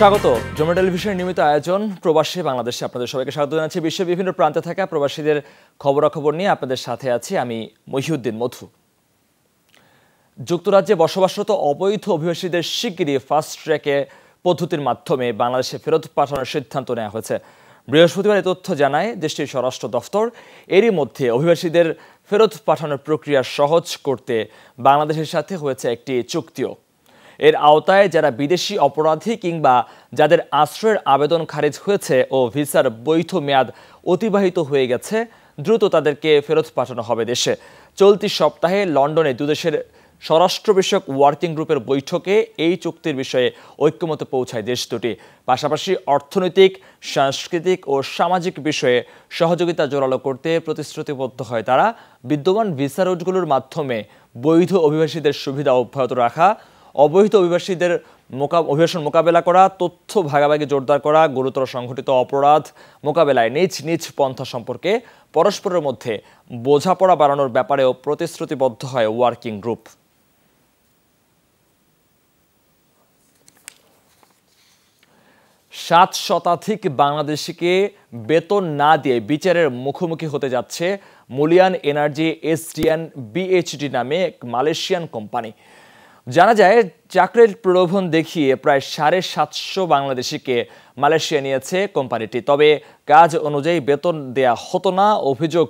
স্বাগত জমে টেলিভিশনের নিয়মিত আয়োজন প্রবাসী বাংলাদেশে আপনাদের সবাইকে স্বাগত জানাচ্ছি বিশ্বের বিভিন্ন প্রান্তে থাকা প্রবাসীদের খবরাখবর নিয়ে আপনাদের সাথে আছি আমি মহিউদ্দিন মধু যুক্তরাজ্যে বসবাসরত অবৈধ অভিবাসীদের শিগগিরই ফাস্ট ট্র্যাকে পদ্ধতির মাধ্যমে বাংলাদেশে ফেরত পাঠানোর সিদ্ধান্ত নেওয়া হয়েছে বৃহস্পতিবার এই তথ্য জানায় দেশটির স্বরাষ্ট্র দফতর এরই মধ্যে অভিবাসীদের ফেরত পাঠানোর প্রক্রিয়া সহজ করতে বাংলাদেশের সাথে হয়েছে একটি চুক্তিও এর আওতায় যারা বিদেশি অপরাধী কিংবা যাদের আশ্রয়ের আবেদন খারিজ হয়েছে ও ভিসার বৈধ মেয়াদ অতিবাহিত হয়ে গেছে দ্রুত তাদেরকে ফেরত পাঠানো হবে দেশে চলতি সপ্তাহে লন্ডনে দুদেশের স্বরাষ্ট্র বিষয়ক ওয়ার্কিং গ্রুপের বৈঠকে এই চুক্তির বিষয়ে ঐক্যমত পৌঁছায় দেশ দুটি পাশাপাশি অর্থনৈতিক সাংস্কৃতিক ও সামাজিক বিষয়ে সহযোগিতা জোরালো করতে প্রতিশ্রুতিবদ্ধ হয় তারা বিদ্যমান ভিসা রোডগুলোর মাধ্যমে বৈধ অভিবাসীদের সুবিধা অব্যাহত রাখা অবৈধ অভিবাসীদের মোকাব অভিবাসন মোকাবেলা করা তথ্য ভাগাভাগি জোরদার করা গুরুতর সংঘটিত অপরাধ মোকাবেলায় নিজ নিজ পন্থা সম্পর্কে পরস্পরের মধ্যে বোঝাপড়া বাড়ানোর ব্যাপারেও প্রতিশ্রুতিবদ্ধ হয় ওয়ার্কিং গ্রুপ সাত শতাধিক বাংলাদেশিকে বেতন না দিয়ে বিচারের মুখোমুখি হতে যাচ্ছে মুলিয়ান এনার্জি এসডিএন বিএইচডি নামে এক মালয়েশিয়ান কোম্পানি জানা যায় চাকরির প্রলোভন দেখিয়ে প্রায় সাড়ে সাতশো বাংলাদেশিকে মালয়েশিয়া নিয়েছে কোম্পানিটি তবে কাজ অনুযায়ী বেতন দেয়া হতো না অভিযোগ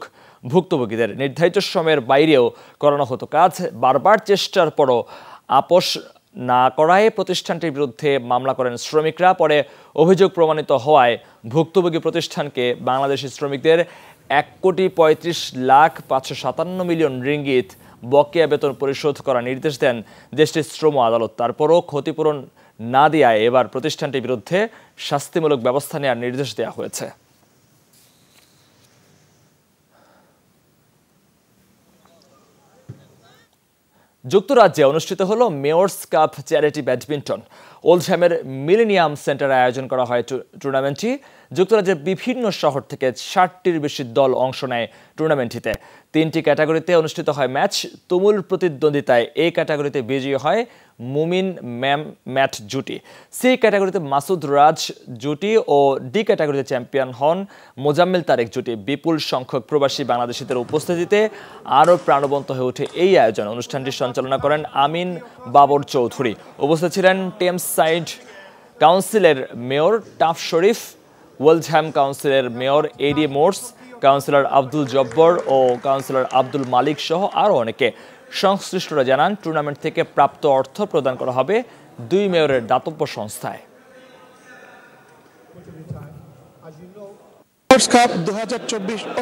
ভুক্তভোগীদের নির্ধারিত সময়ের বাইরেও করানো হতো কাজ বারবার চেষ্টার পরও আপোষ না করায় প্রতিষ্ঠানটির বিরুদ্ধে মামলা করেন শ্রমিকরা পরে অভিযোগ প্রমাণিত হওয়ায় ভুক্তভোগী প্রতিষ্ঠানকে বাংলাদেশি শ্রমিকদের এক কোটি পঁয়ত্রিশ লাখ পাঁচশো সাতান্ন মিলিয়ন রিঙ্গিত বকেয়া বেতন পরিশোধ করার নির্দেশ দেন দেশটির শ্রম আদালত তারপরও ক্ষতিপূরণ না দেওয়ায় এবার প্রতিষ্ঠানটির বিরুদ্ধে শাস্তিমূলক ব্যবস্থা নেওয়ার নির্দেশ দেওয়া হয়েছে যুক্তরাজ্যে অনুষ্ঠিত হল মেয়র্স কাপ চ্যারিটি ব্যাডমিন্টন ওল্ডহ্যামের মিলেনিয়াম সেন্টারে আয়োজন করা হয় টুর্নামেন্টটি যুক্তরাজ্যের বিভিন্ন শহর থেকে ষাটটির বেশি দল অংশ নেয় টুর্নামেন্টটিতে তিনটি ক্যাটাগরিতে অনুষ্ঠিত হয় ম্যাচ তুমুল প্রতিদ্বন্দ্বিতায় এ ক্যাটাগরিতে বিজয়ী হয় মুমিন ম্যাম ম্যাট জুটি সি ক্যাটাগরিতে মাসুদ রাজ জুটি ও ডি ক্যাটাগরিতে চ্যাম্পিয়ন হন মোজাম্মেল তারেক জুটি বিপুল সংখ্যক প্রবাসী বাংলাদেশিদের উপস্থিতিতে আরও প্রাণবন্ত হয়ে ওঠে এই আয়োজন অনুষ্ঠানটি সঞ্চালনা করেন আমিন বাবর চৌধুরী উপস্থিত ছিলেন টেমস সাইড কাউন্সিলের মেয়র টাফ শরীফ ওয়েলঝ্যাম কাউন্সিলের মেয়র এডি মোর্স কাউন্সিলর আব্দুল জব্বর ও কাউন্সিলর আব্দুল মালিক সহ আরও অনেকে সংশ্লিষ্টরা জানান টুর্নামেন্ট থেকে প্রাপ্ত অর্থ প্রদান করা হবে দুই মেয়রের দাতব্য সংস্থায় স্পোর্টস কাপ দু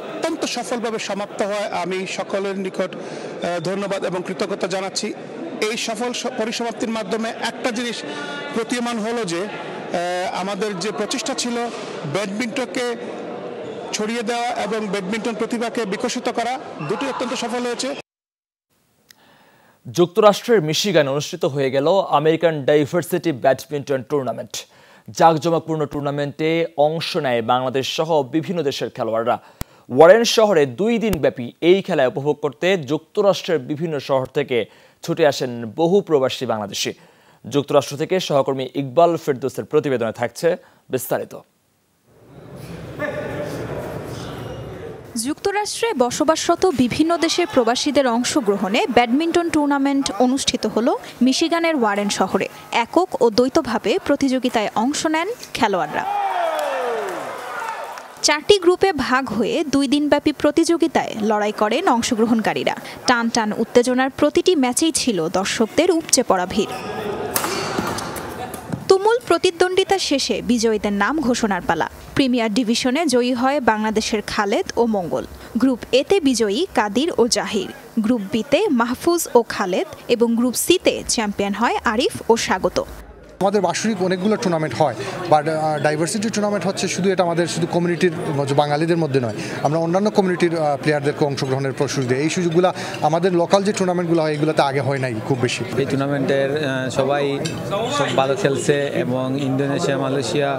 অত্যন্ত সফলভাবে সমাপ্ত হয় আমি সকলের নিকট ধন্যবাদ এবং কৃতজ্ঞতা জানাচ্ছি এই সফল পরিসমাপ্তির মাধ্যমে একটা জিনিস প্রতীয়মান হলো যে আমাদের যে প্রচেষ্টা ছিল ব্যাডমিন্টনকে ছড়িয়ে দেওয়া এবং ব্যাডমিন্টন প্রতিভাকে বিকশিত করা দুটি অত্যন্ত সফল হয়েছে যুক্তরাষ্ট্রের মিশিগানে অনুষ্ঠিত হয়ে গেল আমেরিকান ডাইভার্সিটি ব্যাডমিন্টন টুর্নামেন্ট জাঁকজমাকপূর্ণ টুর্নামেন্টে অংশ নেয় বাংলাদেশ সহ বিভিন্ন দেশের খেলোয়াড়রা ওয়ারেন শহরে দুই দিন ব্যাপী এই খেলায় উপভোগ করতে যুক্তরাষ্ট্রের বিভিন্ন শহর থেকে ছুটে আসেন বহু প্রবাসী বাংলাদেশী যুক্তরাষ্ট্র থেকে সহকর্মী ইকবাল ফেরদোসের প্রতিবেদনে থাকছে বিস্তারিত যুক্তরাষ্ট্রে বসবাসরত বিভিন্ন দেশের প্রবাসীদের অংশগ্রহণে ব্যাডমিন্টন টুর্নামেন্ট অনুষ্ঠিত হল মিশিগানের ওয়ারেন শহরে একক ও দ্বৈতভাবে প্রতিযোগিতায় অংশ নেন খেলোয়াড়রা চারটি গ্রুপে ভাগ হয়ে দুই দিনব্যাপী প্রতিযোগিতায় লড়াই করেন অংশগ্রহণকারীরা টান টান উত্তেজনার প্রতিটি ম্যাচেই ছিল দর্শকদের উপচে পড়া ভিড় প্রতিদ্বন্দ্বিতা শেষে বিজয়ীদের নাম ঘোষণার পালা প্রিমিয়ার ডিভিশনে জয়ী হয় বাংলাদেশের খালেদ ও মঙ্গল গ্রুপ এতে বিজয়ী কাদির ও জাহির গ্রুপ বিতে মাহফুজ ও খালেদ এবং গ্রুপ সিতে চ্যাম্পিয়ন হয় আরিফ ও স্বাগত আমাদের বাৎসরিক অনেকগুলো টুর্নামেন্ট হয় বা ডাইভার্সিটি টুর্নামেন্ট হচ্ছে শুধু এটা আমাদের শুধু কমিউনিটির বাঙালিদের মধ্যে নয় আমরা অন্যান্য কমিউনিটির প্লেয়ারদেরকে অংশগ্রহণের সুযোগ দিই এই সুযোগগুলো আমাদের লোকাল যে টুর্নামেন্টগুলো হয় এগুলোতে আগে হয় নাই খুব বেশি এই টুর্নামেন্টের সবাই সব ভালো খেলছে এবং ইন্দোনেশিয়া মালয়েশিয়া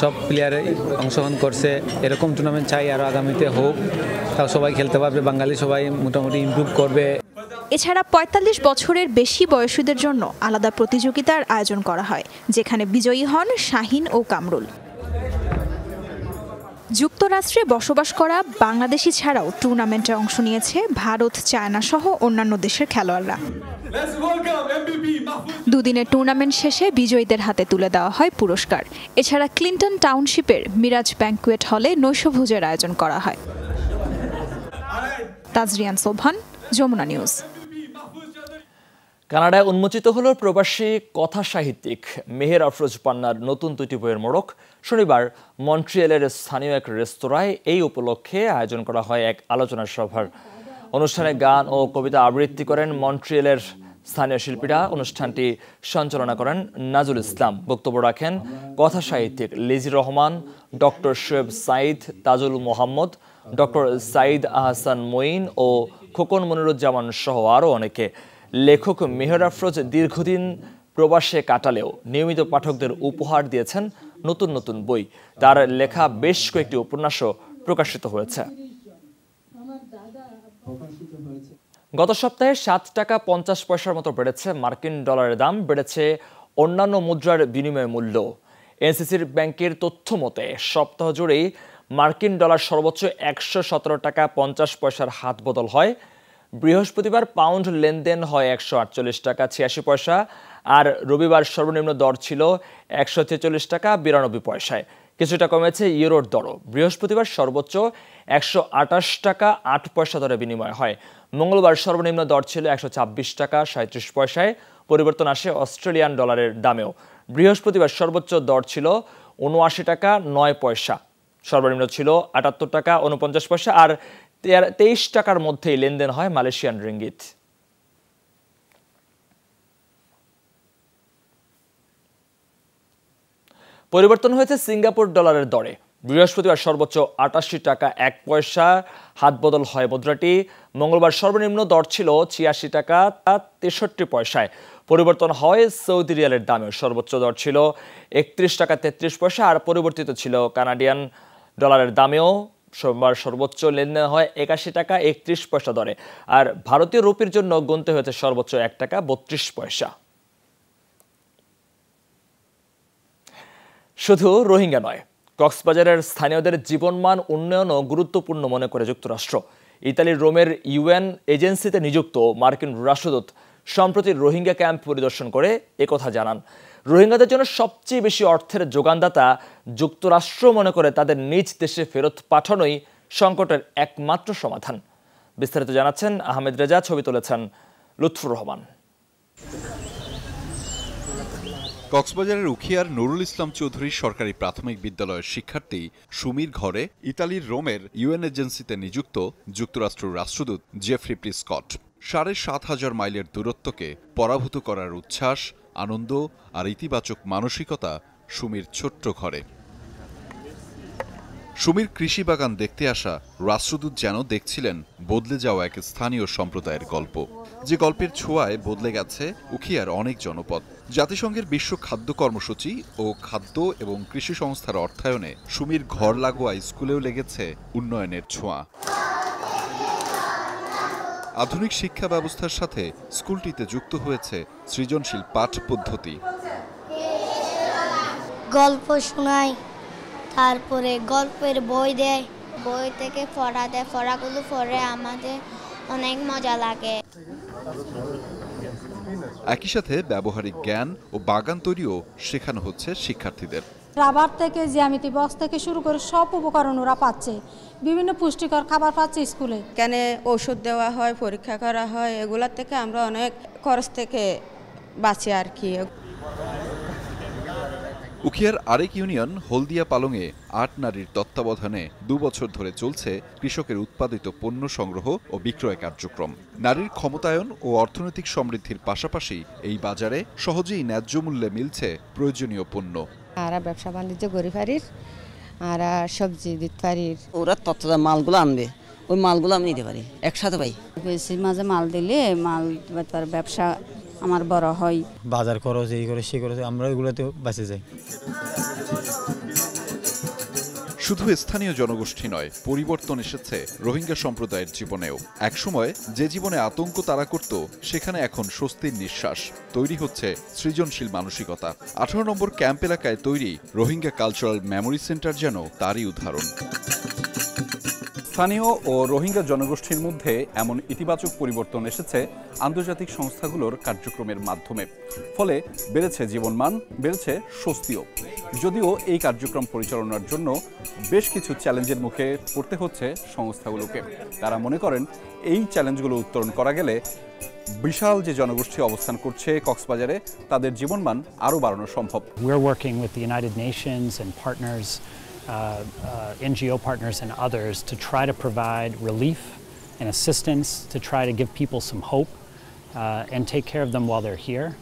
সব প্লেয়ারে অংশগ্রহণ করছে এরকম টুর্নামেন্ট চাই আরও আগামীতে হোক তাও সবাই খেলতে পারবে বাঙালি সবাই মোটামুটি ইম্প্রুভ করবে এছাড়া ৪৫ বছরের বেশি বয়সীদের জন্য আলাদা প্রতিযোগিতার আয়োজন করা হয় যেখানে বিজয়ী হন শাহিন ও কামরুল যুক্তরাষ্ট্রে বসবাস করা বাংলাদেশি ছাড়াও টুর্নামেন্টে অংশ নিয়েছে ভারত চায়না সহ অন্যান্য দেশের খেলোয়াড়রা দুদিনের টুর্নামেন্ট শেষে বিজয়ীদের হাতে তুলে দেওয়া হয় পুরস্কার এছাড়া ক্লিন্টন টাউনশিপের মিরাজ ব্যাংকুয়েট হলে নৈশভোজের আয়োজন করা হয় তাজরিয়ান সোভান যমুনা নিউজ কানাডায় উন্মোচিত হল প্রবাসী কথা সাহিত্যিক মেহের আফরোজ পান্নার নতুন দুটি বইয়ের মোড়ক শনিবার মন্ট্রিয়েলের স্থানীয় এক রেস্তোরাঁয় এই উপলক্ষে আয়োজন করা হয় এক আলোচনা সভার অনুষ্ঠানে গান ও কবিতা আবৃত্তি করেন মন্ট্রিয়েলের স্থানীয় শিল্পীরা অনুষ্ঠানটি সঞ্চালনা করেন নাজুল ইসলাম বক্তব্য রাখেন কথা সাহিত্যিক লিজি রহমান ডক্টর শোয়েব সাইদ তাজুল মোহাম্মদ ডক্টর সাইদ আহসান মঈন ও খোকন মনিরুজ্জামান সহ আরও অনেকে লেখক মেহর আফরোজ দীর্ঘদিন প্রবাসে কাটালেও নিয়মিত পাঠকদের উপহার দিয়েছেন নতুন নতুন বই তার লেখা বেশ কয়েকটি উপন্যাসও প্রকাশিত হয়েছে গত সপ্তাহে সাত টাকা পঞ্চাশ পয়সার মতো বেড়েছে মার্কিন ডলারের দাম বেড়েছে অন্যান্য মুদ্রার বিনিময় মূল্য এনসিসির ব্যাংকের তথ্য মতে সপ্তাহ জুড়েই মার্কিন ডলার সর্বোচ্চ একশো সতেরো টাকা পঞ্চাশ পয়সার হাত বদল হয় বৃহস্পতিবার পাউন্ড লেনদেন হয় একশো আটচল্লিশ টাকা ছিয়াশি পয়সা আর রবিবার সর্বনিম্ন দর ছিল একশো ছেচল্লিশ টাকা বিরানব্বই পয়সায় কিছুটা কমেছে ইউরোর দরও বৃহস্পতিবার সর্বোচ্চ একশো আটাশ টাকা আট পয়সা দরে বিনিময় হয় মঙ্গলবার সর্বনিম্ন দর ছিল একশো ছাব্বিশ টাকা সাঁত্রিশ পয়সায় পরিবর্তন আসে অস্ট্রেলিয়ান ডলারের দামেও বৃহস্পতিবার সর্বোচ্চ দর ছিল উনআশি টাকা নয় পয়সা সর্বনিম্ন ছিল আটাত্তর টাকা উনপঞ্চাশ পয়সা আর তেইশ টাকার মধ্যেই লেনদেন হয় মালয়েশিয়ান রিঙ্গিত পরিবর্তন হয়েছে সিঙ্গাপুর ডলারের দরে বৃহস্পতিবার সর্বোচ্চ আটাশি টাকা এক পয়সা হাতবদল হয় মুদ্রাটি মঙ্গলবার সর্বনিম্ন দর ছিল ছিয়াশি টাকা তা তেষট্টি পয়সায় পরিবর্তন হয় সৌদি রিয়ালের দামে সর্বোচ্চ দর ছিল একত্রিশ টাকা তেত্রিশ পয়সা আর পরিবর্তিত ছিল কানাডিয়ান ডলারের দামেও সোমবার সর্বোচ্চ লেনদেন হয় একাশি টাকা একত্রিশ পয়সা দরে আর ভারতীয় রুপির জন্য গুনতে হয়েছে সর্বোচ্চ এক টাকা বত্রিশ পয়সা শুধু রোহিঙ্গা নয় কক্সবাজারের স্থানীয়দের জীবনমান উন্নয়নও গুরুত্বপূর্ণ মনে করে যুক্তরাষ্ট্র ইতালির রোমের ইউএন এজেন্সিতে নিযুক্ত মার্কিন রাষ্ট্রদূত সম্প্রতি রোহিঙ্গা ক্যাম্প পরিদর্শন করে একথা জানান রোহিঙ্গাদের জন্য সবচেয়ে বেশি অর্থের যোগানদাতা যুক্তরাষ্ট্র মনে করে তাদের নিজ দেশে ফেরত পাঠানোই সংকটের একমাত্র সমাধান বিস্তারিত জানাচ্ছেন আহমেদ রেজা ছবি তুলেছেন লুৎফুর রহমান কক্সবাজারের উখিয়ার নুরুল ইসলাম চৌধুরীর সরকারি প্রাথমিক বিদ্যালয়ের শিক্ষার্থী সুমির ঘরে ইতালির রোমের ইউএন এজেন্সিতে নিযুক্ত যুক্তরাষ্ট্রের রাষ্ট্রদূত জেফ্রি স্কট সাড়ে সাত হাজার মাইলের দূরত্বকে পরাভূত করার উচ্ছ্বাস আনন্দ আর ইতিবাচক মানসিকতা সুমির ছোট্ট ঘরে সুমির কৃষি বাগান দেখতে আসা রাষ্ট্রদূত যেন দেখছিলেন বদলে যাওয়া এক স্থানীয় সম্প্রদায়ের গল্প যে গল্পের ছোঁয়ায় বদলে গেছে উখিয়ার অনেক জনপদ জাতিসংঘের বিশ্ব খাদ্য কর্মসূচি ও খাদ্য এবং কৃষি সংস্থার অর্থায়নে সুমির ঘর লাগোয়া স্কুলেও লেগেছে উন্নয়নের ছোঁয়া আধুনিক শিক্ষা ব্যবস্থার সাথে স্কুলটিতে যুক্ত হয়েছে সৃজনশীল পাঠ পদ্ধতি গল্প শোনায় তারপরে গল্পের বই দেয় বই থেকে ফড়া দেয় ফড়াগুলো পড়ে আমাদের অনেক মজা লাগে একই সাথে ব্যবহারিক জ্ঞান ও বাগান তৈরিও শেখানো হচ্ছে শিক্ষার্থীদের রাবার থেকে জ্যামিতি বক্স থেকে শুরু করে সব উপকরণ ওরা পাচ্ছে বিভিন্ন পুষ্টিকর খাবার পাচ্ছে স্কুলে কেন ওষুধ দেওয়া হয় পরীক্ষা করা হয় এগুলোর থেকে আমরা অনেক খরচ থেকে বাঁচি আর কি উখিয়ার আরেক ইউনিয়ন হলদিয়া পালংয়ে আট নারীর তত্ত্বাবধানে বছর ধরে চলছে কৃষকের উৎপাদিত পণ্য সংগ্রহ ও বিক্রয় কার্যক্রম নারীর ক্ষমতায়ন ও অর্থনৈতিক সমৃদ্ধির পাশাপাশি এই বাজারে সহজেই ন্যায্য মূল্যে মিলছে প্রয়োজনীয় পণ্য আর ব্যবসা বাণিজ্য গড়ি পারিস আর সবজি দিতে পারিস ওরা তত্ত্বটা মালগুলো আনবে ওই মালগুলো আমি নিতে পারি একসাথে পাই বেশি মাঝে মাল দিলে মাল তার ব্যবসা আমার বড় হয় বাজার খরচ এই করে সে খরচ আমরা ওইগুলোতেও বেঁচে যাই শুধু স্থানীয় জনগোষ্ঠী নয় পরিবর্তন এসেছে রোহিঙ্গা সম্প্রদায়ের জীবনেও একসময় যে জীবনে আতঙ্ক তারা করত সেখানে এখন স্বস্তির নিঃশ্বাস তৈরি হচ্ছে সৃজনশীল মানসিকতা আঠারো নম্বর ক্যাম্প এলাকায় তৈরি রোহিঙ্গা কালচারাল মেমোরি সেন্টার যেন তারই উদাহরণ স্থানীয় ও রোহিঙ্গা জনগোষ্ঠীর মধ্যে এমন ইতিবাচক পরিবর্তন এসেছে আন্তর্জাতিক সংস্থাগুলোর কার্যক্রমের মাধ্যমে ফলে বেড়েছে জীবনমান বেড়েছে স্বস্তিও যদিও এই কার্যক্রম পরিচালনার জন্য বেশ কিছু চ্যালেঞ্জের মুখে পড়তে হচ্ছে সংস্থাগুলোকে তারা মনে করেন এই চ্যালেঞ্জগুলো উত্তরণ করা গেলে বিশাল যে জনগোষ্ঠী অবস্থান করছে কক্সবাজারে তাদের জীবনমান আরও বাড়ানো সম্ভব We're working with the United Nations uh, uh, NGO partners and others to try to provide relief and assistance to try to give people some hope uh, and take care of them while they're here.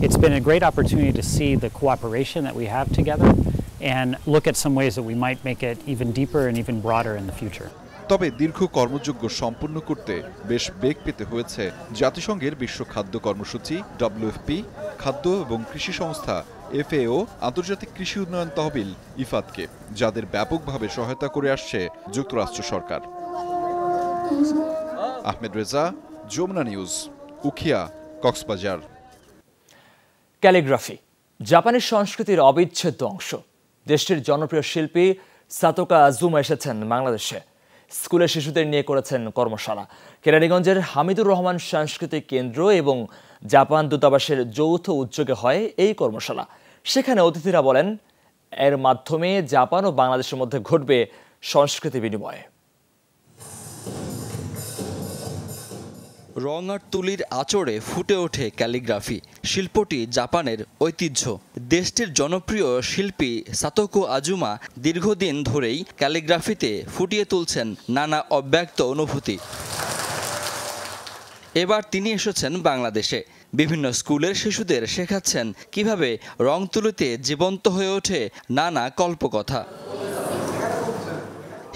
It's been a great opportunity to see the cooperation that we have together and look at some ways that we might make it even deeper and even broader in the future. তবে দীর্ঘ কর্মযোগ্য সম্পূর্ণ করতে বেশ বেগ পেতে হয়েছে জাতিসংঘের বিশ্ব খাদ্য কর্মসূচি ডব্লিউএফপি খাদ্য এবং কৃষি সংস্থা এফএও আন্তর্জাতিক কৃষি উন্নয়ন তহবিল ইফাতকে যাদের ব্যাপকভাবে সহায়তা করে আসছে যুক্তরাষ্ট্র সরকার আহমেদ রেজা যমুনা নিউজ উখিয়া কক্সবাজার ক্যালিগ্রাফি জাপানের সংস্কৃতির অবিচ্ছেদ্য অংশ দেশটির জনপ্রিয় শিল্পী সাতোকা জুম এসেছেন বাংলাদেশে স্কুলে শিশুদের নিয়ে করেছেন কর্মশালা কেরানীগঞ্জের হামিদুর রহমান সাংস্কৃতিক কেন্দ্র এবং জাপান দূতাবাসের যৌথ উদ্যোগে হয় এই কর্মশালা সেখানে অতিথিরা বলেন এর মাধ্যমে জাপান ও বাংলাদেশের মধ্যে ঘটবে সংস্কৃতি বিনিময় রং আর তুলির আচরে ফুটে ওঠে ক্যালিগ্রাফি শিল্পটি জাপানের ঐতিহ্য দেশটির জনপ্রিয় শিল্পী সাতোকো আজুমা দীর্ঘদিন ধরেই ক্যালিগ্রাফিতে ফুটিয়ে তুলছেন নানা অব্যক্ত অনুভূতি এবার তিনি এসেছেন বাংলাদেশে বিভিন্ন স্কুলের শিশুদের শেখাচ্ছেন কিভাবে রং তুলিতে জীবন্ত হয়ে ওঠে নানা কল্পকথা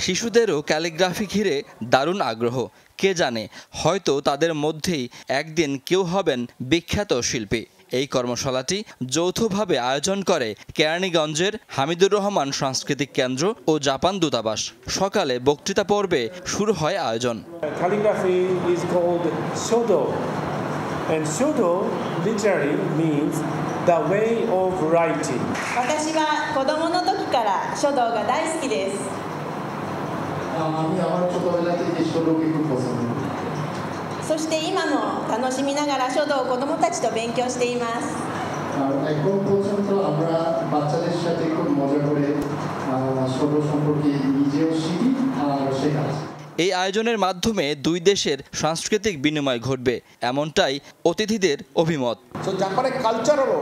শিশুদেরও ক্যালিগ্রাফি ঘিরে দারুণ আগ্রহ কে জানে হয়তো তাদের মধ্যেই একদিন কেউ হবেন বিখ্যাত শিল্পী এই কর্মশালাটি যৌথভাবে আয়োজন করে কেরানীগঞ্জের হামিদুর রহমান সাংস্কৃতিক কেন্দ্র ও জাপান দূতাবাস সকালে বক্তৃতা পর্বে শুরু হয় আয়োজন And pseudo l 私は子供の時から書道が大好きです。そして今も楽しみながら書道を子供たちと勉強しています。এই আয়োজনের মাধ্যমে দুই দেশের সাংস্কৃতিক বিনিময় ঘটবে এমনটাই অতিথিদের অভিমত তো জাপানের কালচার হলো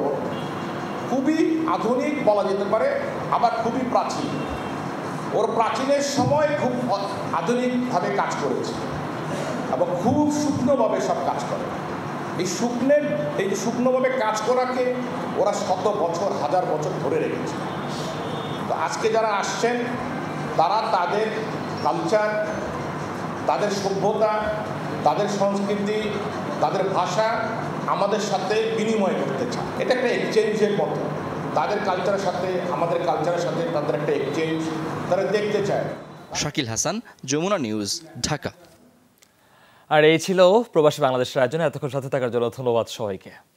খুবই আধুনিক বলা যেতে পারে আবার খুবই প্রাচীন ওর প্রাচীনের সময় খুব আধুনিকভাবে কাজ করেছে এবং খুব শুকনোভাবে সব কাজ করে এই শুকনের এই যে শুকনোভাবে কাজ করাকে ওরা শত বছর হাজার বছর ধরে রেখেছে তো আজকে যারা আসছেন তারা তাদের কালচার তাদের সভ্যতা তাদের সংস্কৃতি তাদের ভাষা আমাদের সাথে বিনিময় করতে চায় এটা একটা এক্সচেঞ্জের মতো তাদের কালচারের সাথে আমাদের কালচারের সাথে তাদের একটা এক্সচেঞ্জ তারা দেখতে চায় শাকিল হাসান যমুনা নিউজ ঢাকা আর এই ছিল প্রবাসী বাংলাদেশের রাজ্যের এতক্ষণ সাথে থাকার জন্য ধন্যবাদ সবাইকে